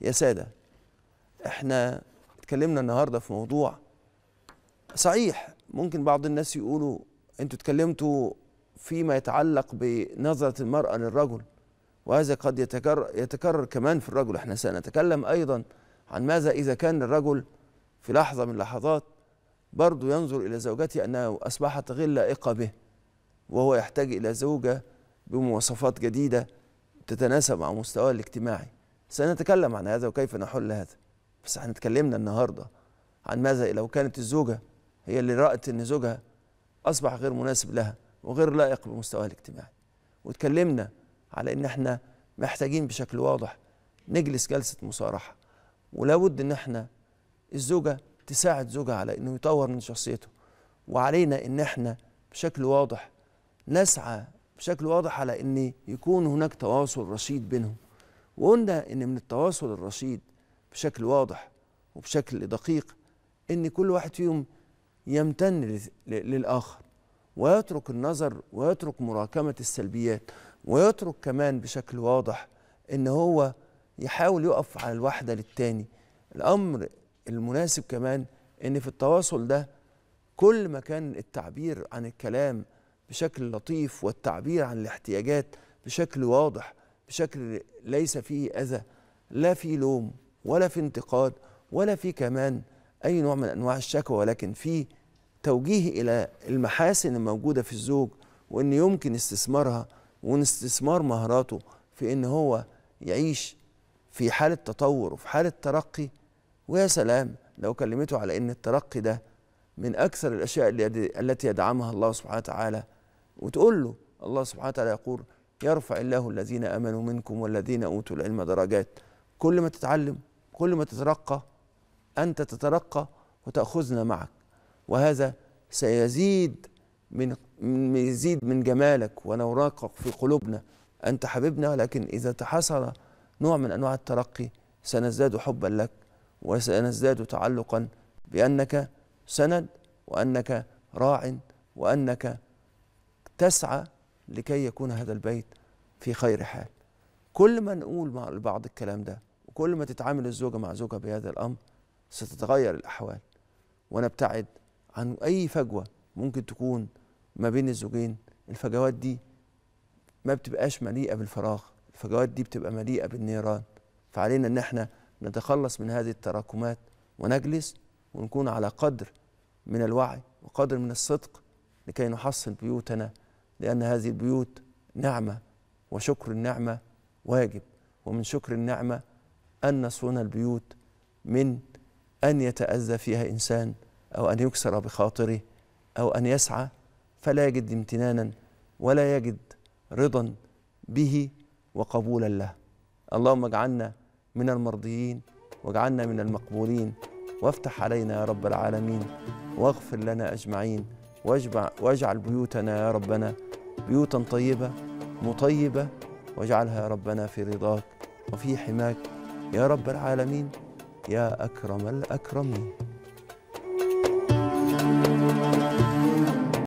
يا سادة احنا اتكلمنا النهاردة في موضوع صحيح ممكن بعض الناس يقولوا انتوا اتكلمتوا فيما يتعلق بنظرة المرأة للرجل وهذا قد يتكرر, يتكرر كمان في الرجل احنا سنتكلم أيضا عن ماذا إذا كان الرجل في لحظة من اللحظات برضه ينظر إلى زوجته أنها أصبحت غير لائقة به وهو يحتاج إلى زوجة بمواصفات جديدة تتناسب مع مستواه الاجتماعي سنتكلم عن هذا وكيف نحل هذا بس احنا اتكلمنا النهارده عن ماذا لو كانت الزوجه هي اللي رأت ان زوجها اصبح غير مناسب لها وغير لائق بمستواها الاجتماعي واتكلمنا على ان احنا محتاجين بشكل واضح نجلس جلسه مصارحه ولابد ان احنا الزوجه تساعد زوجها على انه يطور من شخصيته وعلينا ان احنا بشكل واضح نسعى بشكل واضح على ان يكون هناك تواصل رشيد بينهم وقلنا ان من التواصل الرشيد بشكل واضح وبشكل دقيق ان كل واحد فيهم يمتن للاخر ويترك النظر ويترك مراكمه السلبيات ويترك كمان بشكل واضح ان هو يحاول يقف على الوحده للتاني الامر المناسب كمان ان في التواصل ده كل ما كان التعبير عن الكلام بشكل لطيف والتعبير عن الاحتياجات بشكل واضح بشكل ليس فيه اذى لا في لوم ولا في انتقاد ولا في كمان اي نوع من انواع الشكوى ولكن في توجيه الى المحاسن الموجوده في الزوج وان يمكن استثمارها وان استثمار مهاراته في ان هو يعيش في حاله تطور وفي حاله ترقي ويا سلام لو كلمته على ان الترقي ده من اكثر الاشياء التي يدعمها الله سبحانه وتعالى وتقول له الله سبحانه وتعالى يقول يرفع الله الذين امنوا منكم والذين اوتوا العلم درجات كل ما تتعلم كل ما تترقى انت تترقى وتاخذنا معك وهذا سيزيد من يزيد من جمالك ونوراقك في قلوبنا انت حبيبنا لكن اذا تحصل نوع من انواع الترقي سنزداد حبا لك وسنزداد تعلقا بانك سند وانك راع وانك تسعى لكي يكون هذا البيت في خير حال كل ما نقول مع البعض الكلام ده وكل ما تتعامل الزوجة مع زوجها بهذا الأمر ستتغير الأحوال ونبتعد عن أي فجوة ممكن تكون ما بين الزوجين الفجوات دي ما بتبقاش مليئة بالفراغ الفجوات دي بتبقى مليئة بالنيران فعلينا ان احنا نتخلص من هذه التراكمات ونجلس ونكون على قدر من الوعي وقدر من الصدق لكي نحصن بيوتنا لأن هذه البيوت نعمة وشكر النعمة واجب ومن شكر النعمة أن نصون البيوت من أن يتأذى فيها إنسان أو أن يكسر بخاطره أو أن يسعى فلا يجد امتنانا ولا يجد رضا به وقبولا له اللهم اجعلنا من المرضيين واجعلنا من المقبولين وافتح علينا يا رب العالمين واغفر لنا أجمعين واجعل بيوتنا يا ربنا بيوتا طيبة مطيبة واجعلها ربنا في رضاك وفي حماك يا رب العالمين يا أكرم الأكرمين